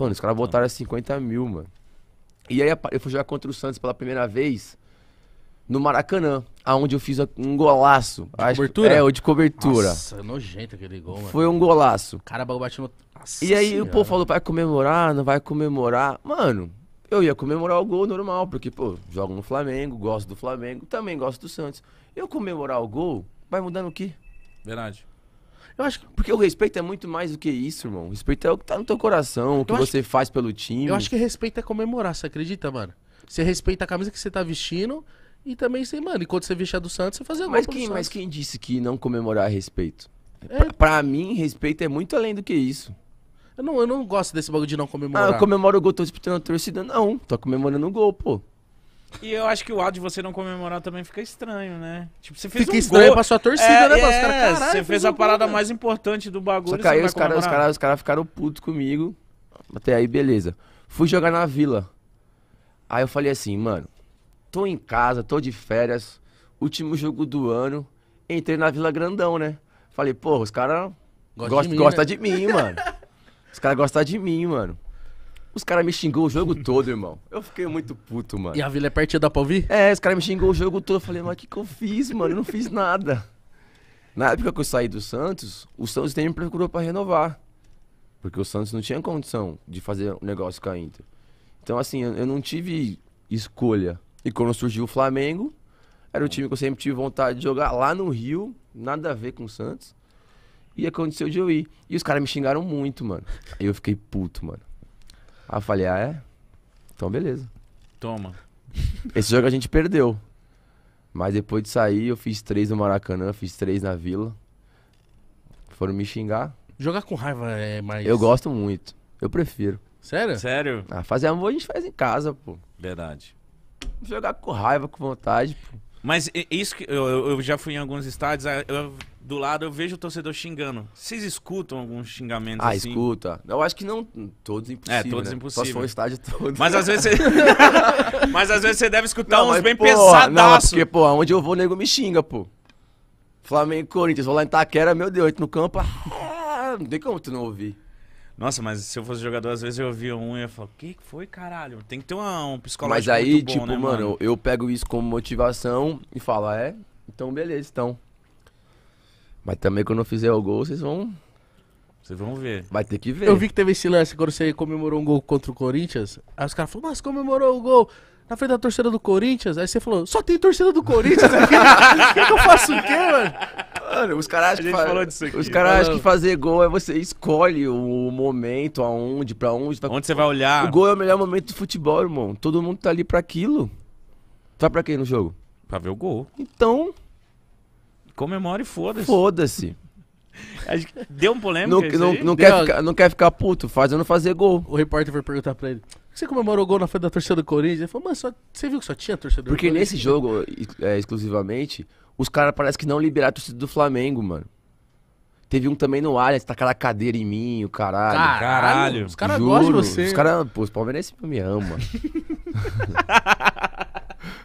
Mano, os caras então. a 50 mil, mano. E aí eu fui jogar contra o Santos pela primeira vez no Maracanã, aonde eu fiz um golaço. De acho, cobertura? É, ou de cobertura. Nossa, é nojento aquele gol, mano. Foi um golaço. Cara, bateu no... Nossa e aí senhora. o povo falou, vai comemorar, não vai comemorar. Mano, eu ia comemorar o gol normal, porque, pô, jogo no Flamengo, gosto do Flamengo, também gosto do Santos. Eu comemorar o gol, vai mudando o quê? Verdade. Eu acho que porque o respeito é muito mais do que isso, irmão. O respeito é o que tá no teu coração, o que você faz pelo time. Eu acho que respeito é comemorar, você acredita, mano? Você respeita a camisa que você tá vestindo e também sei, mano, enquanto você vestir a do Santos, você fazer mas quem, Mas quem disse que não comemorar é respeito? É... Pra, pra mim, respeito é muito além do que isso. Eu não, eu não gosto desse bagulho de não comemorar. Ah, eu comemoro o gol, tô disputando a torcida. Não, tô comemorando o gol, pô. E eu acho que o ato de você não comemorar também fica estranho, né? Tipo, você fez Fica um estranho gol. pra sua torcida, é, né? É, cara, caralho, você fez a parada gol, mais importante do bagulho. Só que aí os caras cara, cara ficaram putos comigo. Até aí, beleza. Fui jogar na vila. Aí eu falei assim, mano, tô em casa, tô de férias, último jogo do ano, entrei na Vila Grandão, né? Falei, porra, os caras gostam gosta, de, gosta né? de mim, mano. Os caras gostam de mim, mano. Os caras me xingou o jogo todo, irmão. Eu fiquei muito puto, mano. E a vila é pertinho, dá pra ouvir? É, os caras me xingou o jogo todo. Eu falei, mas o que, que eu fiz, mano? Eu não fiz nada. Na época que eu saí do Santos, o Santos nem me procurou para renovar. Porque o Santos não tinha condição de fazer um negócio com a Inter. Então, assim, eu, eu não tive escolha. E quando surgiu o Flamengo, era o time que eu sempre tive vontade de jogar lá no Rio, nada a ver com o Santos. E aconteceu de eu ir. E os caras me xingaram muito, mano. Aí eu fiquei puto, mano. Aí eu falei, ah, é? Então beleza. Toma. Esse jogo a gente perdeu. Mas depois de sair, eu fiz três no Maracanã, fiz três na Vila. Foram me xingar. Jogar com raiva é mais. Eu gosto muito. Eu prefiro. Sério? Sério? Ah, fazer amor a gente faz em casa, pô. Verdade. Jogar com raiva, com vontade, pô. Mas isso que eu, eu já fui em alguns estádios, eu do lado, eu vejo o torcedor xingando. Vocês escutam alguns xingamentos ah, assim? Ah, escuta. Eu acho que não. Todos impossíveis. É, todos né? impossíveis. Só se for um estádio todo. Mas às vezes você. mas às vezes você deve escutar não, uns mas, bem pô, Não, porque, pô, onde eu vou, o nego me xinga, pô. Flamengo e Corinthians, vou lá em Taquera, meu Deus, no campo. Ah, não tem como tu não ouvir. Nossa, mas se eu fosse jogador, às vezes eu ouvia um e eu falava, o que foi, caralho? Tem que ter uma, um psicológico Mas aí, bom, tipo, né, mano, eu, eu pego isso como motivação e falo, ah, é, então beleza, então. Mas também quando eu fizer o gol, vocês vão. Vocês vão ver. Vai ter que ver. Eu vi que teve esse lance quando você comemorou um gol contra o Corinthians. Aí os caras falaram, mas comemorou o gol na frente da torcida do Corinthians. Aí você falou, só tem torcida do Corinthians aqui. eu faço o quê, mano? Mano, os caras acham que, fa... os caras acham que fazer gol é você escolhe o momento, aonde, pra onde. Pra... Tá onde você vai olhar. O gol é o melhor momento do futebol, irmão. Todo mundo tá ali pra aquilo. Tá pra quê no jogo? Pra ver o gol. Então, Comemora e foda-se. Foda-se. Deu um polêmico. não, não, não, quer ficar, não quer ficar puto, fazendo fazer gol. O repórter foi perguntar pra ele, você comemorou o gol na frente da torcida do Corinthians? Ele falou, mano, só, você viu que só tinha torcedor Porque do nesse jogo, é, exclusivamente, os caras parecem que não liberaram a torcida do Flamengo, mano. Teve um também no Allianz, tacaram tá aquela cadeira em mim, o caralho. Caralho. caralho. Os caras gostam de você. Os caras, pô, os palmeirenses me amam.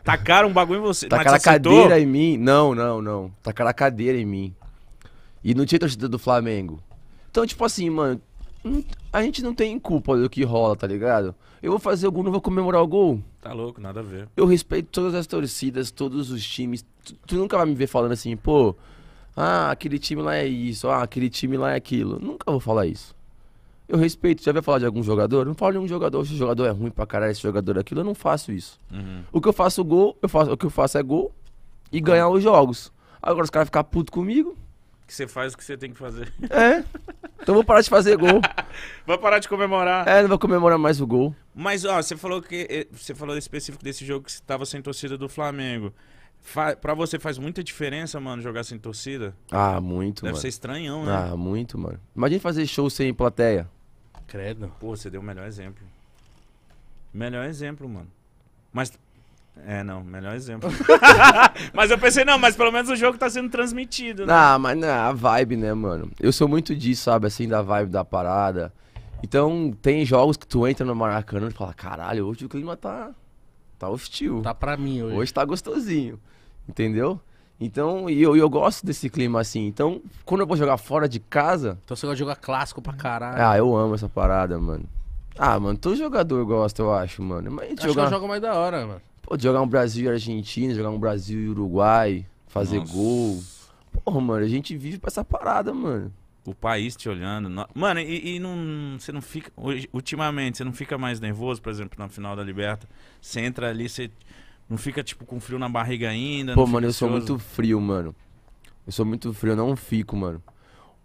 Tacaram um bagulho em você. Tacaram a cadeira em mim. Não, não, não. Tacaram a cadeira em mim. E não tinha torcida do Flamengo. Então, tipo assim, mano, a gente não tem culpa do que rola, tá ligado? Eu vou fazer o gol, não vou comemorar o gol. Tá louco, nada a ver. Eu respeito todas as torcidas, todos os times. Tu, tu nunca vai me ver falando assim, pô, ah, aquele time lá é isso, ah, aquele time lá é aquilo. Nunca vou falar isso. Eu respeito. Já vai falar de algum jogador? Eu não falo de um jogador. Esse jogador é ruim pra caralho, esse jogador é aquilo. Eu não faço isso. Uhum. O que eu faço gol, eu faço, o que eu faço é gol e ganhar os jogos. Agora os caras ficam putos comigo. Que você faz o que você tem que fazer. É. Então vou parar de fazer gol. vai parar de comemorar. É, não vou comemorar mais o gol. Mas ó, você falou que eh, você falou específico desse jogo que você tava sem torcida do Flamengo. Fa pra você faz muita diferença, mano, jogar sem torcida? Ah, muito, Deve mano. Deve ser estranhão, né? Ah, muito, mano. Imagina fazer show sem plateia. Credo. Pô, você deu o melhor exemplo. Melhor exemplo, mano. Mas. É, não, melhor exemplo. mas eu pensei, não, mas pelo menos o jogo tá sendo transmitido, né? Ah, mas não, é a vibe, né, mano? Eu sou muito disso, sabe, assim, da vibe da parada. Então, tem jogos que tu entra no Maracanã e fala, caralho, hoje o clima tá. Tá hostil. Tá pra mim hoje. Hoje tá gostosinho. Entendeu? Então, e eu, eu gosto desse clima assim. Então, quando eu vou jogar fora de casa. Então você gosta de jogar clássico pra caralho. Ah, eu amo essa parada, mano. Ah, mano, todo jogador gosta, eu acho, mano. Mas acho jogar... que eu jogo mais da hora, mano. Pô, jogar um Brasil e Argentina, jogar um Brasil e Uruguai, fazer Nossa. gol. Porra, mano, a gente vive pra essa parada, mano. O país te olhando. No... Mano, e, e, não, você não fica. Ultimamente, você não fica mais nervoso, por exemplo, na final da Liberta. Você entra ali, você não fica, tipo, com frio na barriga ainda? Pô, mano, eu ansioso. sou muito frio, mano. Eu sou muito frio, eu não fico, mano.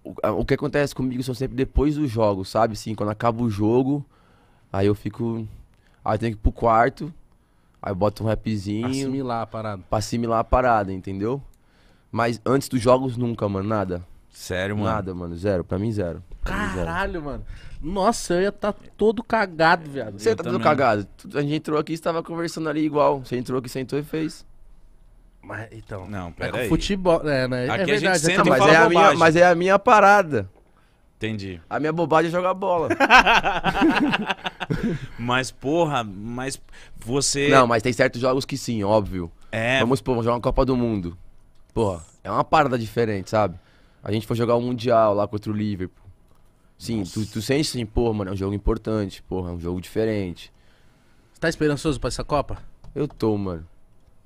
O, o que acontece comigo são sempre depois dos jogos, sabe? Assim, quando acaba o jogo, aí eu fico. Aí eu tenho que ir pro quarto, aí eu boto um rapzinho. Pra assimilar a parada. Pra assimilar a parada, entendeu? Mas antes dos jogos, nunca, mano, nada. Sério, mano? Nada, mano. Zero. Pra mim, zero. Caralho, mano. Nossa, eu ia estar tá todo cagado, viado. Você tá todo cagado. A gente entrou aqui e estava conversando ali igual. Você entrou aqui, sentou e fez. Mas então. Não, é futebol. É, né? É aqui a é gente verdade. É senta mas, fala é a minha, mas é a minha parada. Entendi. A minha bobagem é jogar bola. Mas, porra, mas você. Não, mas tem certos jogos que sim, óbvio. É, Vamos supor, vamos jogar uma Copa do Mundo. Porra, é uma parada diferente, sabe? A gente foi jogar o Mundial lá contra o Liverpool. Sim, tu, tu sente assim, pô, mano, é um jogo importante, porra, é um jogo diferente. Você tá esperançoso pra essa Copa? Eu tô, mano.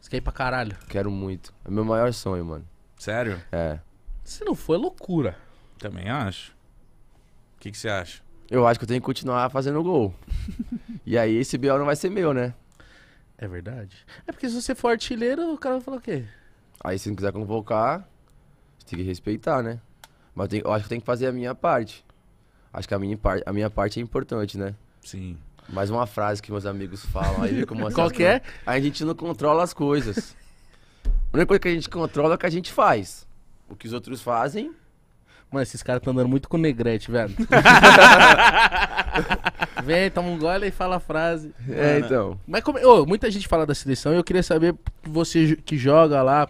Você quer ir pra caralho? Quero muito. É meu maior sonho, mano. Sério? É. Se não for, é loucura. Também acho. O que, que você acha? Eu acho que eu tenho que continuar fazendo gol. e aí esse BO não vai ser meu, né? É verdade. É porque se você for artilheiro, o cara vai falar o quê? Aí se não quiser convocar, tem que respeitar, né? Mas tem, eu acho que tem que fazer a minha parte. Acho que a minha, par, a minha parte é importante, né? Sim. Mais uma frase que meus amigos falam. Aí como Qual que é? A gente não controla as coisas. a única coisa que a gente controla é o que a gente faz. O que os outros fazem. Mano, esses caras estão andando muito com negrete, velho. Vem, toma um gole e fala a frase. É, então. Mas como, oh, muita gente fala da seleção e eu queria saber, você que joga lá,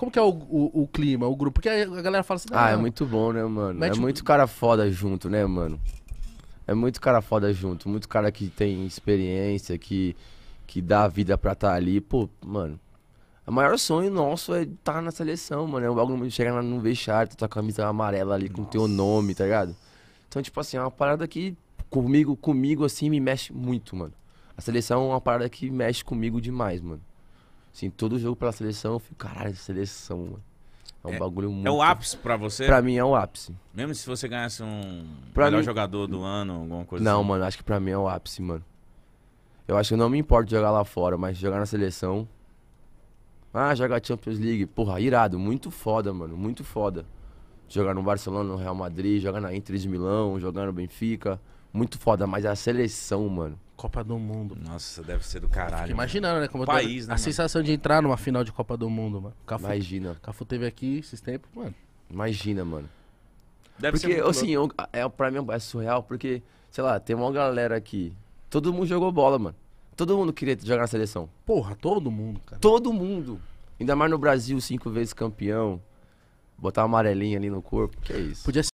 como que é o, o, o clima, o grupo? Porque a galera fala assim... Ah, é ah é muito bom, né, mano? É muito cara foda junto, né, mano? É muito cara foda junto. Muito cara que tem experiência, que, que dá a vida pra estar tá ali. Pô, mano... O maior sonho nosso é estar tá na seleção, mano. É um bagulho de chegar no vestiário, tá tua a camisa amarela ali com o teu nome, tá ligado? Então, tipo assim, é uma parada que comigo, comigo assim, me mexe muito, mano. A seleção é uma parada que mexe comigo demais, mano. Assim, todo jogo pela seleção, eu fico, caralho, seleção, mano. É um é, bagulho muito. É o ápice pra você? Pra mim é o ápice. Mesmo se você ganhasse um pra melhor mim... jogador do ano, alguma coisa Não, assim. mano, acho que pra mim é o ápice, mano. Eu acho que não me importa jogar lá fora, mas jogar na seleção. Ah, jogar Champions League. Porra, irado, muito foda, mano, muito foda. Jogar no Barcelona, no Real Madrid, jogar na Inter de Milão, jogar no Benfica. Muito foda, mas a seleção, mano. Copa do Mundo. Nossa, deve ser do caralho. Imagina, imaginando, né? Como País, né, A mano? sensação de entrar numa final de Copa do Mundo, mano. Cafu, Imagina. Cafu teve aqui esses tempos, mano. Imagina, mano. Deve porque, ser assim, eu, é, é, pra mim é surreal, porque, sei lá, tem uma galera aqui. Todo mundo jogou bola, mano. Todo mundo queria jogar na seleção. Porra, todo mundo, cara. Todo mundo. Ainda mais no Brasil, cinco vezes campeão. Botar uma amarelinha ali no corpo, que é isso. Podia